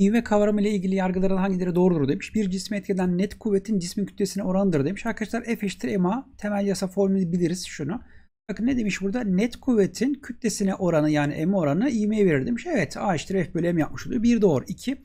İvme kavramı ile ilgili yargıların hangileri doğrudur demiş. Bir cisme etkeden net kuvvetin cismin kütlesine oranıdır demiş. Arkadaşlar F eşittir MA. Temel yasa formülü biliriz şunu. Bakın ne demiş burada? Net kuvvetin kütlesine oranı yani M oranı ivmeye verir demiş. Evet A eşittir F bölü M yapmış oluyor. Bir doğru. iki.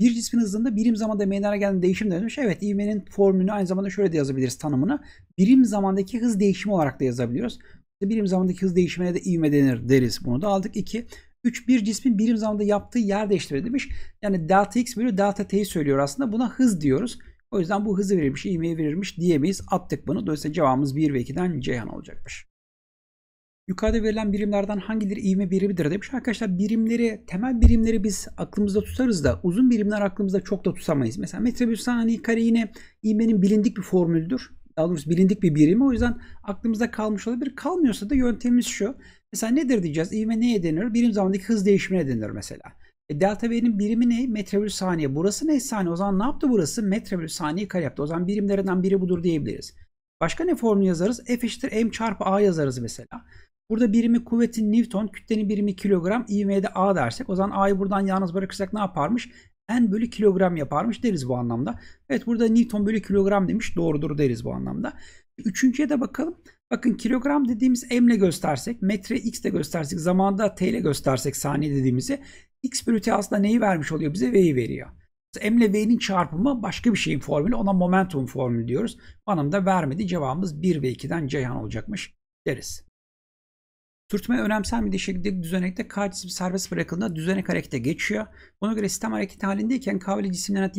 Bir cismin hızında birim zamanda meydana gelen değişim de demiş. Evet ivmenin formülünü aynı zamanda şöyle de yazabiliriz tanımını. Birim zamandaki hız değişimi olarak da yazabiliyoruz. Birim zamandaki hız değişimine de ivme denir deriz. Bunu da aldık. 2. 3 bir cismin birim zamanda yaptığı yer değiştirir demiş. Yani delta x bölü delta t'yi söylüyor aslında. Buna hız diyoruz. O yüzden bu hızı verilmiş, ivmeyi verilmiş diyemeyiz. Attık bunu. Dolayısıyla cevabımız 1 ve 2'den Ceyhan olacakmış. Yukarıda verilen birimlerden hangileri ivme birimidir demiş. Arkadaşlar birimleri, temel birimleri biz aklımızda tutarız da uzun birimler aklımızda çok da tutamayız. Mesela metre bir saniye hani kare yine ivmenin bilindik bir formülüdür. Daha doğrusu bilindik bir birimi. O yüzden aklımızda kalmış olabilir. Kalmıyorsa da yöntemimiz şu. Mesela nedir diyeceğiz? İvme neye denir? Birim zamandaki hız değişimine denir mesela. E delta V'nin birimi ne? Metre bölü saniye. Burası ne saniye? O zaman ne yaptı burası? Metre bölü saniye kare yaptı. O zaman birimlerinden biri budur diyebiliriz. Başka ne formu yazarız? F eşittir M çarpı A yazarız mesela. Burada birimi kuvvetin Newton, kütlenin birimi kilogram, ivmeye A dersek o zaman A'yı buradan yalnız bırakırsak ne yaparmış? N bölü kilogram yaparmış deriz bu anlamda. Evet burada Newton bölü kilogram demiş doğrudur deriz bu anlamda. Üçüncüye de bakalım. Bakın kilogram dediğimiz m ile göstersek, metre x ile göstersek, zamanda t ile göstersek saniye dediğimizi x bölü t aslında neyi vermiş oluyor bize? V'yi veriyor. M ile V'nin çarpımı başka bir şeyin formülü. Ona momentum formülü diyoruz. Bana da vermedi. Cevabımız 1 ve 2'den Ceyhan olacakmış deriz. Sürtme Bir şekilde düzenekte K cisim serbest bırakıldığında düzenek harekete geçiyor. Buna göre sistem hareket halindeyken K ile cisimlerin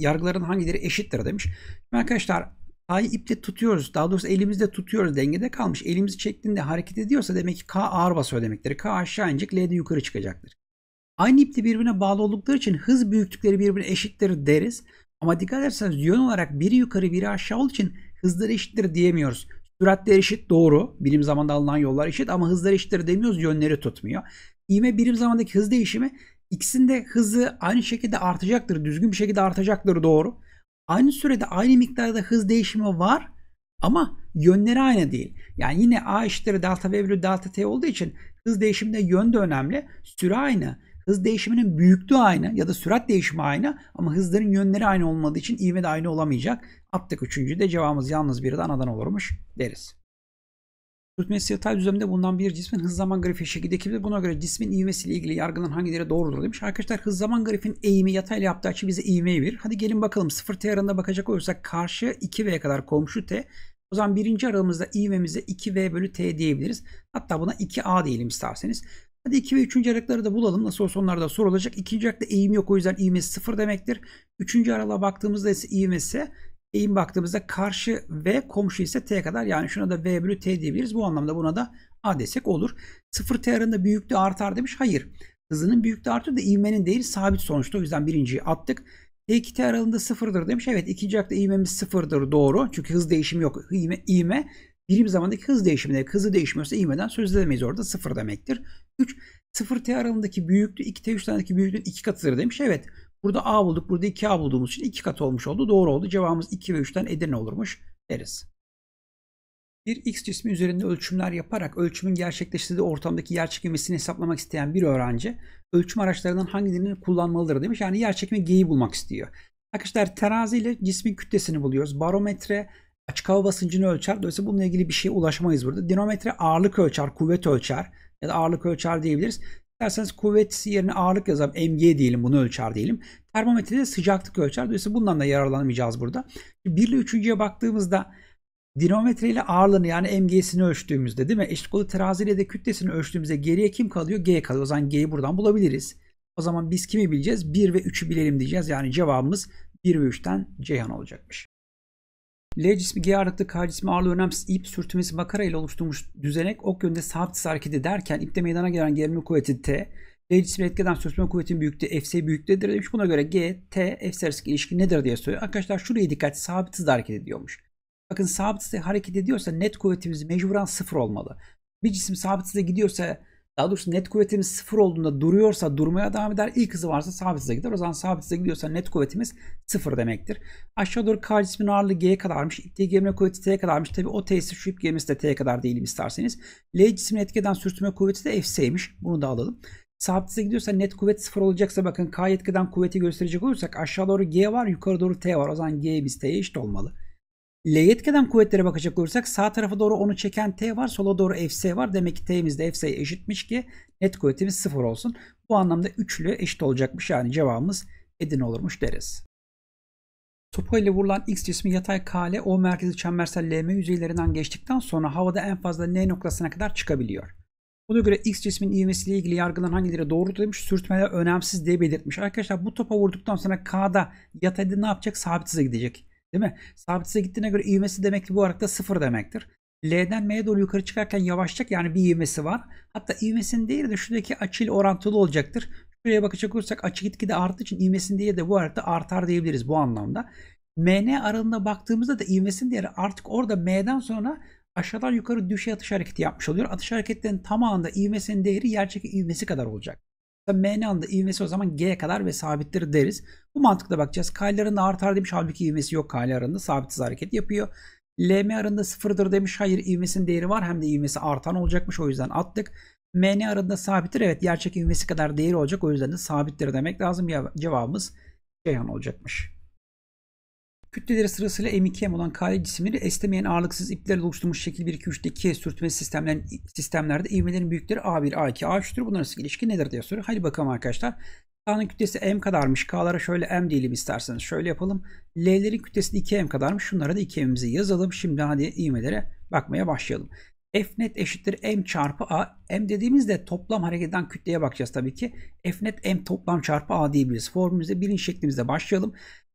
yargıların hangileri eşittir demiş. Şimdi arkadaşlar K'yı iple tutuyoruz. Daha doğrusu elimizde tutuyoruz. Dengede kalmış. Elimizi çektiğinde hareket ediyorsa demek ki K ağır basıyor demektir. K aşağı inecek. L de yukarı çıkacaktır. Aynı iple birbirine bağlı oldukları için hız büyüklükleri birbirine eşittir deriz. Ama dikkat ederseniz yön olarak biri yukarı biri aşağı olduğu için hızları eşittir diyemiyoruz. Süratler eşit doğru. Bilim zamanda alınan yollar eşit ama hızları eşittir demiyoruz. Yönleri tutmuyor. İğme birim zamandaki hız değişimi ikisinde hızı aynı şekilde artacaktır. Düzgün bir şekilde artacaktır doğru. Aynı sürede aynı miktarda hız değişimi var ama yönleri aynı değil. Yani yine A eşittir delta V bölü delta T olduğu için hız değişiminde yön de önemli. Süre aynı. Hız değişiminin büyüklüğü aynı ya da sürat değişimi aynı ama hızların yönleri aynı olmadığı için ivme de aynı olamayacak. Attık üçüncü de cevabımız yalnız bir de anadan olurmuş deriz. Sürtünmesi yatay düzlemde bulunan bir cismin hız zaman grafiği şekilde ekibilir. Buna göre cismin ivmesiyle ilgili yargılan hangileri doğrudur demiş. Arkadaşlar hız zaman grafiğin eğimi yatayla yaptığı için bize ivmeyi verir. Hadi gelin bakalım sıfır t aralığında bakacak olursak karşı 2v kadar komşu t. O zaman birinci aralığımızda ivmemize 2v bölü t diyebiliriz. Hatta buna 2a diyelim isterseniz. Hadi 2 ve 3. aralıkları da bulalım. Nasıl olsa onlar da sorulacak. 2. aralıkta eğim yok o yüzden ivmesi 0 demektir. 3. aralığa baktığımızda ise ivmesi eğim baktığımızda karşı V komşu ise T kadar yani şuna da V bölü T diyebiliriz. Bu anlamda buna da A desek olur. 0 T aralığında büyüklüğü artar demiş. Hayır. Hızının büyüklüğü artıyor da ivmenin değil sabit sonuçta. O yüzden birinciyi attık. T2 T aralığında sıfırdır demiş. Evet ikinci ayakta ivmemiz sıfırdır doğru. Çünkü hız değişimi yok. İvme, ivme birim zamandaki hız değişimine hızı değişmiyorsa ivmeden söz edemeyiz orada sıfır demektir. 3 0 T aralığındaki büyüklüğü 2 T3 aralığındaki büyüklüğün 2 katıdır demiş. Evet Burada A bulduk. Burada 2A bulduğumuz için 2 kat olmuş oldu. Doğru oldu. Cevabımız 2 ve 3'ten Edirne olurmuş deriz. Bir X cismi üzerinde ölçümler yaparak ölçümün gerçekleştirdiği ortamdaki yer çekilmesini hesaplamak isteyen bir öğrenci ölçüm araçlarından hangilerini kullanmalıdır demiş. Yani yer çekme G'yi bulmak istiyor. Arkadaşlar terazi ile cismin kütlesini buluyoruz. Barometre açık hava basıncını ölçer. Dolayısıyla bununla ilgili bir şeye ulaşamayız burada. Dinometre ağırlık ölçer, kuvvet ölçer ya da ağırlık ölçer diyebiliriz. İsterseniz kuvvet yerine ağırlık yazalım. MG diyelim bunu ölçer diyelim. Termometrede sıcaklık ölçer. Dolayısıyla bundan da yararlanamayacağız burada. 1 ile 3.ye baktığımızda dinamometre ile ağırlığını yani MG'sini ölçtüğümüzde değil mi? Eşit oldu teraziyle de kütlesini ölçtüğümüzde geriye kim kalıyor? G kalıyor. O zaman G'yi buradan bulabiliriz. O zaman biz kimi bileceğiz? 1 ve 3'ü bilelim diyeceğiz. Yani cevabımız 1 ve 3'ten Ceyhan olacakmış. L cismi G ağırlıklı K cismi ağırlığı önemsiz ip sürtünmesi makara ile oluşturmuş düzenek ok yönünde sabit hareket ederken ipte meydana gelen gerilme kuvveti T L cismi etkeden sürtünme kuvvetinin büyüklüğü Fs büyüklüğüdür demiş. Buna göre G, T, Fs arasındaki ilişki nedir diye soruyor. Arkadaşlar şuraya dikkat sabit hızla hareket ediyormuş. Bakın sabit hızla hareket ediyorsa net kuvvetimiz mecburen sıfır olmalı. Bir cisim sabit hızla gidiyorsa daha doğrusu net kuvvetimiz sıfır olduğunda duruyorsa durmaya devam eder. İlk hızı varsa sabit hıza gider. O zaman sabit hıza gidiyorsa net kuvvetimiz sıfır demektir. Aşağı doğru K cismin ağırlığı G'ye kadarmış. İttiği gemine kuvveti T'ye kadarmış. Tabi o T'si şu ip gemisi de T'ye kadar değilim isterseniz. L cismin etkeden sürtünme kuvveti de fseymiş. Bunu da alalım. Sabit hıza gidiyorsa net kuvvet sıfır olacaksa bakın K etkiden kuvveti gösterecek olursak aşağı doğru G var yukarı doğru T var. O zaman G biz T'ye eşit olmalı. L'ye etkilen kuvvetlere bakacak olursak sağ tarafa doğru onu çeken T var. Sola doğru Fs var. Demek ki T'miz de Fs'ye eşitmiş ki net kuvvetimiz sıfır olsun. Bu anlamda üçlü eşit olacakmış. Yani cevabımız edin olurmuş deriz. Sopa ile vurulan X cismi yatay kale O merkezi çembersel LM yüzeylerinden geçtikten sonra havada en fazla N noktasına kadar çıkabiliyor. Buna göre X cismin ivmesiyle ilgili yargılan hangileri doğru demiş, sürtmeler önemsiz diye belirtmiş. Arkadaşlar bu topa vurduktan sonra K'da yatayda ne yapacak? Sabit hıza gidecek. Değil mi? Sabitse gittiğine göre ivmesi demek ki bu arada sıfır demektir. L'den M'ye doğru yukarı çıkarken yavaşacak yani bir ivmesi var. Hatta ivmesinin değeri de şuradaki açıyla orantılı olacaktır. Şuraya bakacak olursak açı gitgide arttığı için ivmesinin değeri de bu arada artar diyebiliriz bu anlamda. MN aralığına baktığımızda da ivmesinin değeri artık orada M'den sonra aşağıdan yukarı düşe atış hareketi yapmış oluyor. Atış hareketlerinin tamamında ivmesinin değeri yerdeki ivmesi kadar olacak. Tabii MN'nin da ivmesi o zaman G kadar ve sabittir deriz. Bu mantıkla bakacağız. K'ların artar demiş. Halbuki ivmesi yok. K'larında sabit hız hareket yapıyor. LM arında sıfırdır demiş. Hayır ivmesinin değeri var. Hem de ivmesi artan olacakmış. O yüzden attık. MN arında sabittir. Evet gerçek ivmesi kadar değeri olacak. O yüzden de sabittir demek lazım. Ya, cevabımız Ceyhan olacakmış. Kütleleri sırasıyla M2M olan KL cisimleri esnemeyen ağırlıksız iplerle oluşturmuş şekil 1 2 3 2'ye sürtme sistemlerin, sistemlerde ivmelerin büyükleri A1, A2, A3'tür. Bunların arasındaki ilişki nedir diye soruyor. Hadi bakalım arkadaşlar. A'nın kütlesi M kadarmış. K'lara şöyle M diyelim isterseniz. Şöyle yapalım. L'lerin kütlesi 2M kadarmış. Şunlara da 2M'imizi yazalım. Şimdi hadi ivmelere bakmaya başlayalım. F net eşittir M çarpı A. M dediğimizde toplam hareket eden kütleye bakacağız tabii ki. F net M toplam çarpı A diyebiliriz. Formülümüzde birinci şeklimizde başlayalım.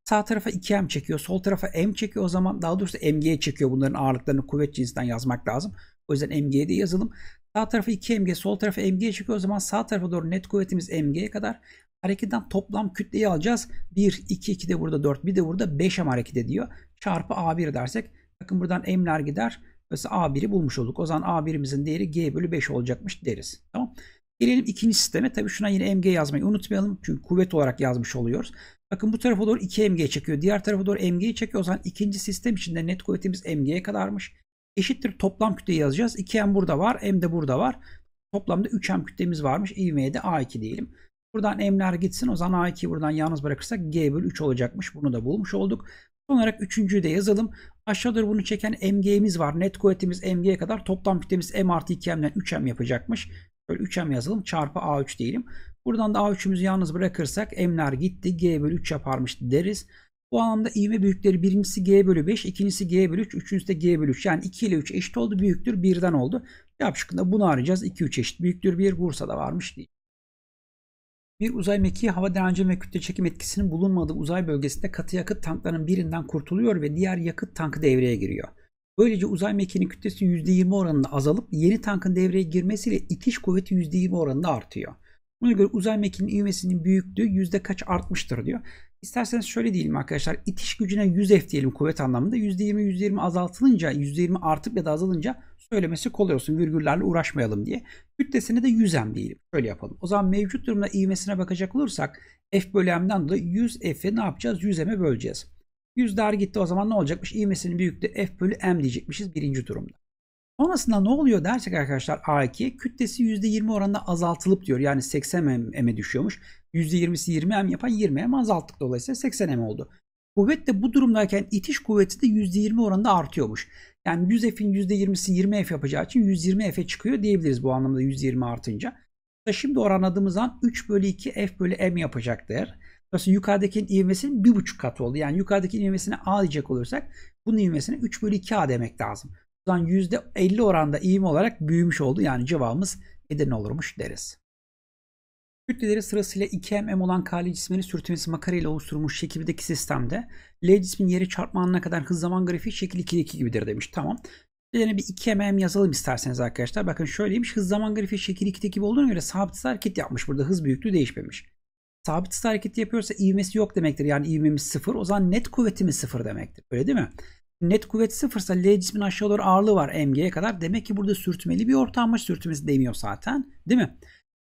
Sağ tarafa 2M çekiyor. Sol tarafa M çekiyor. O zaman daha doğrusu MG çekiyor. Bunların ağırlıklarını kuvvet cinsinden yazmak lazım. O yüzden MG diye yazalım. Sağ tarafa 2MG, sol tarafa MG çekiyor. O zaman sağ tarafa doğru net kuvvetimiz MG'ye kadar. Hareketten toplam kütleyi alacağız. 1, 2, 2 de burada 4, 1 de burada 5M harekete diyor. Çarpı A1 dersek. Bakın buradan M'ler gider. Mesela A1'i bulmuş olduk. O zaman A1'imizin değeri G bölü 5 olacakmış deriz. Tamam. Gelelim ikinci sisteme. Tabii şuna yine MG yazmayı unutmayalım. Çünkü kuvvet olarak yazmış oluyoruz. Bakın bu tarafa doğru 2 MG çekiyor. Diğer tarafa doğru mg çekiyor. O zaman ikinci sistem içinde net kuvvetimiz MG'ye kadarmış. Eşittir toplam kütleyi yazacağız. 2M burada var. M de burada var. Toplamda 3M kütlemiz varmış. İvmeye de A2 diyelim. Buradan M'ler gitsin. O zaman A2'yi buradan yalnız bırakırsak G bölü 3 olacakmış. Bunu da bulmuş olduk. Son olarak üçüncüyü de yazalım. Aşağıdır bunu çeken MG'miz var. Net kuvvetimiz MG'ye kadar toplam kütlemiz M artı 2M'den 3M yapacakmış. Böyle 3M yazalım. Çarpı A3 diyelim. Buradan da A3'ümüzü yalnız bırakırsak M'ler gitti. G bölü 3 yaparmış deriz. Bu anlamda ivme büyükleri birincisi G bölü 5, ikincisi G bölü 3, üçüncüsü de G bölü 3. Yani 2 ile 3 eşit oldu. Büyüktür 1'den oldu. Cevap şıkkında bunu arayacağız. 2, 3 eşit. Büyüktür 1 Bursa'da varmış değil. Bir uzay mekiği hava direncim ve kütle çekim etkisinin bulunmadığı uzay bölgesinde katı yakıt tanklarının birinden kurtuluyor ve diğer yakıt tankı devreye giriyor. Böylece uzay mekiğinin kütlesi %20 oranında azalıp yeni tankın devreye girmesiyle itiş kuvveti %20 oranında artıyor. Buna göre uzay mekiğinin ivmesinin büyüklüğü yüzde kaç artmıştır diyor. İsterseniz şöyle diyelim arkadaşlar. İtiş gücüne 100 F diyelim kuvvet anlamında. %20 %20 azaltılınca %20 artıp ya da azalınca söylemesi kolay olsun. Virgüllerle uğraşmayalım diye. Kütlesine de 100 M diyelim. Şöyle yapalım. O zaman mevcut durumda ivmesine bakacak olursak F bölü M'den dolayı 100 F'i ne yapacağız? 100 M'e böleceğiz. 100 dar gitti o zaman ne olacakmış? İvmesinin büyüklüğü F bölü M diyecekmişiz birinci durumda. Sonrasında ne oluyor dersek arkadaşlar A2 kütlesi %20 oranında azaltılıp diyor. Yani 80 mm'e düşüyormuş. %20'si 20 m yapan 20 m azalttık dolayısıyla 80 m oldu. Kuvvet de bu durumdayken itiş kuvveti de %20 oranında artıyormuş. Yani 100 F'in %20'si 20 F yapacağı için 120 F'e çıkıyor diyebiliriz bu anlamda 120 artınca. Şimdi oranladığımız an 3 bölü 2 F bölü M yapacak yapacaktır. Dolayısıyla yukarıdaki ivmesinin 1,5 katı oldu. Yani yukarıdakinin ivmesine A diyecek olursak bunun ivmesine 3 bölü 2 A demek lazım olan %50 oranda ivme olarak büyümüş oldu. Yani cevabımız Edirne olurmuş deriz. Kütleleri sırasıyla 2mm olan Kali cismini sürtünmesi makara ile oluşturulmuş şekil sistemde L cismin yeri çarpma anına kadar hız zaman grafiği şekil 2 gibidir demiş. Tamam. Kütlelerini bir 2mm yazalım isterseniz arkadaşlar. Bakın şöyleymiş. Hız zaman grafiği şekil 2'deki gibi olduğuna göre sabit hareket yapmış. Burada hız büyüklüğü değişmemiş. Sabit hareket yapıyorsa ivmesi yok demektir. Yani ivmemiz sıfır. O zaman net kuvvetimiz sıfır demektir. Öyle değil mi? Net kuvvet sıfırsa L cismin aşağı doğru ağırlığı var MG'ye kadar. Demek ki burada sürtmeli bir ortammış. Sürtmesi demiyor zaten. Değil mi?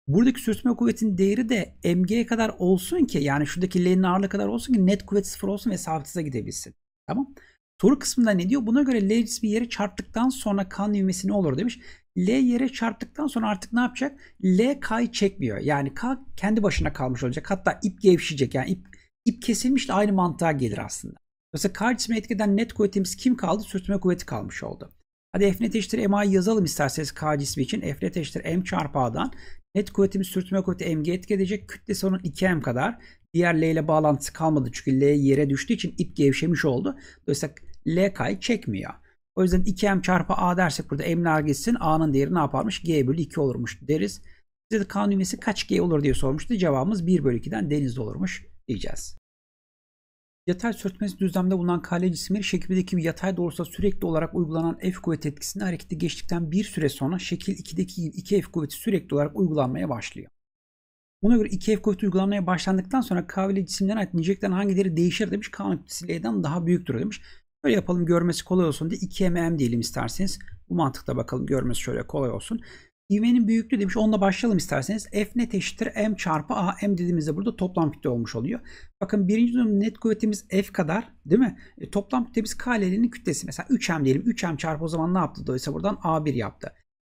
Buradaki sürtme kuvvetinin değeri de MG'ye kadar olsun ki yani şuradaki L'nin ağırlığı kadar olsun ki net kuvvet sıfır olsun ve sabitize gidebilsin. Tamam. Soru kısmında ne diyor? Buna göre L cismi yere çarptıktan sonra kan ivmesi ne olur demiş. L yere çarptıktan sonra artık ne yapacak? L K'yı çekmiyor. Yani K kendi başına kalmış olacak. Hatta ip gevşecek. Yani ip, ip kesilmiş de aynı mantığa gelir aslında. Dolayısıyla karcisme etkiden net kuvvetimiz kim kaldı? Sürtünme kuvveti kalmış oldu. Hadi F net eşittir MA'yı yazalım isterseniz K cismi için. F net eşittir M çarpı A'dan. Net kuvvetimiz sürtünme kuvveti MG etki edecek. Kütlesi onun 2M kadar. Diğer L ile bağlantısı kalmadı çünkü L yere düştüğü için ip gevşemiş oldu. Dolayısıyla L kay çekmiyor. O yüzden 2M çarpı A dersek burada M'ler gitsin. A'nın değeri ne yaparmış? G bölü 2 olurmuş deriz. Size de kanun kaç G olur diye sormuştu. Cevabımız 1 bölü 2'den denizde olurmuş diyeceğiz. Yatay sürtmesi düzlemde bulunan kale cisimleri şekildeki bir yatay doğrusunda sürekli olarak uygulanan F kuvvet etkisini harekete geçtikten bir süre sonra şekil 2'deki gibi 2 F kuvveti sürekli olarak uygulanmaya başlıyor. Buna göre 2 F kuvveti uygulanmaya başlandıktan sonra kavli cisimlerine ait niceliklerin hangileri değişir demiş. K noktasıyla daha büyüktür demiş. Böyle yapalım görmesi kolay olsun diye 2 mm diyelim isterseniz. Bu mantıkta bakalım görmesi şöyle kolay olsun. İvmenin büyüklüğü demiş. Onunla başlayalım isterseniz. F net eşittir M çarpı A. M dediğimizde burada toplam kütle olmuş oluyor. Bakın birinci durum net kuvvetimiz F kadar değil mi? E, toplam kütlemiz K'lerinin kütlesi. Mesela 3M diyelim. 3M çarpı o zaman ne yaptı? Dolayısıyla buradan A1 yaptı.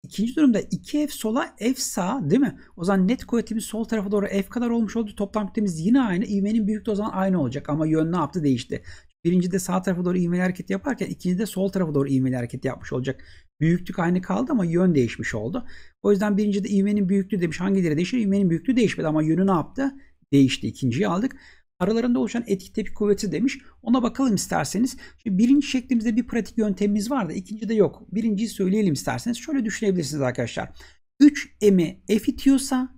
İkinci durumda 2F sola F sağ değil mi? O zaman net kuvvetimiz sol tarafa doğru F kadar olmuş oldu. Toplam kütlemiz yine aynı. İvmenin büyüklüğü o zaman aynı olacak. Ama yön ne yaptı? Değişti. Birinci de sağ tarafa doğru ivmeli hareket yaparken ikinci de sol tarafa doğru ivmeli hareket yapmış olacak. Büyüklük aynı kaldı ama yön değişmiş oldu. O yüzden birinci de ivmenin büyüklüğü demiş. Hangileri değişir? İvmenin büyüklüğü değişmedi ama yönü ne yaptı? Değişti. İkinciyi aldık. Aralarında oluşan etki tepki kuvveti demiş. Ona bakalım isterseniz. Şimdi birinci şeklimizde bir pratik yöntemimiz var da ikinci de yok. Birinciyi söyleyelim isterseniz. Şöyle düşünebilirsiniz arkadaşlar. 3M'i F itiyorsa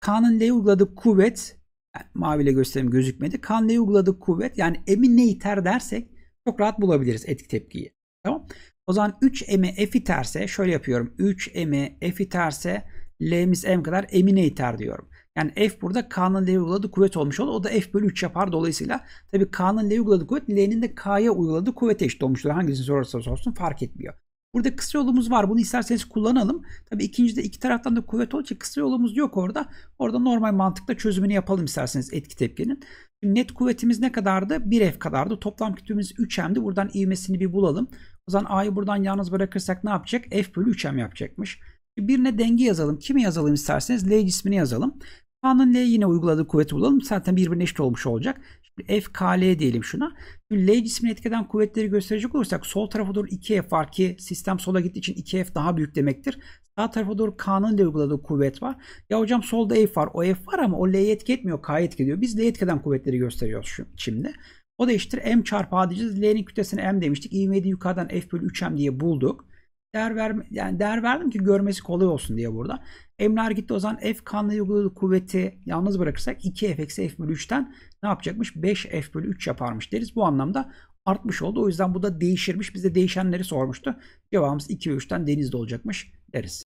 K'nın L'ye uyguladığı kuvvet yani maviyle göstereyim gözükmedi. K'nın L'ye uyguladığı kuvvet yani M'i ne iter dersek çok rahat bulabiliriz etki tepkiyi. Tamam. O zaman 3m'i f iterse şöyle yapıyorum. 3m'i f iterse l'miz m kadar m'ine iter diyorum. Yani f burada k'nın l'ye uyguladığı kuvvet olmuş olur. O da f bölü 3 yapar. Dolayısıyla tabi k'nın l'ye uyguladığı kuvvet l'nin de k'ya uyguladığı kuvvete eşit olmuştur. Hangisini sorarsa sorsun fark etmiyor. Burada kısa yolumuz var. Bunu isterseniz kullanalım. Tabii ikincide iki taraftan da kuvvet olduğu için kısa yolumuz yok orada. Orada normal mantıkla çözümünü yapalım isterseniz etki tepkinin. net kuvvetimiz ne kadardı? 1F kadardı. Toplam kütüğümüz 3M'di. Buradan ivmesini bir bulalım. O zaman A'yı buradan yalnız bırakırsak ne yapacak? F bölü 3M yapacakmış. Birine denge yazalım. Kimi yazalım isterseniz? L cismini yazalım. K'nın L yine uyguladığı kuvveti bulalım. Zaten birbirine eşit olmuş olacak. Şimdi F, K, L diyelim şuna. Şimdi L cismini etkeden kuvvetleri gösterecek olursak sol tarafa doğru 2F var ki sistem sola gittiği için 2F daha büyük demektir. Sağ tarafa doğru K'nın L uyguladığı kuvvet var. Ya hocam solda F var. O F var ama o L'ye etki etmiyor. K'ye etki ediyor. Biz L'ye etkeden kuvvetleri gösteriyoruz şimdi. O da eşittir m çarpı a diyeceğiz. L'nin kütlesini m demiştik. İvmeyi yukarıdan f bölü 3m diye bulduk. Değer, ver, yani değer verdim ki görmesi kolay olsun diye burada. M'ler gitti o zaman f kanlı uyguladığı kuvveti yalnız bırakırsak 2f eksi f bölü 3'ten ne yapacakmış? 5f bölü 3 yaparmış deriz. Bu anlamda artmış oldu. O yüzden bu da değişirmiş. Bize değişenleri sormuştu. Cevabımız 2 ve 3'ten denizde olacakmış deriz.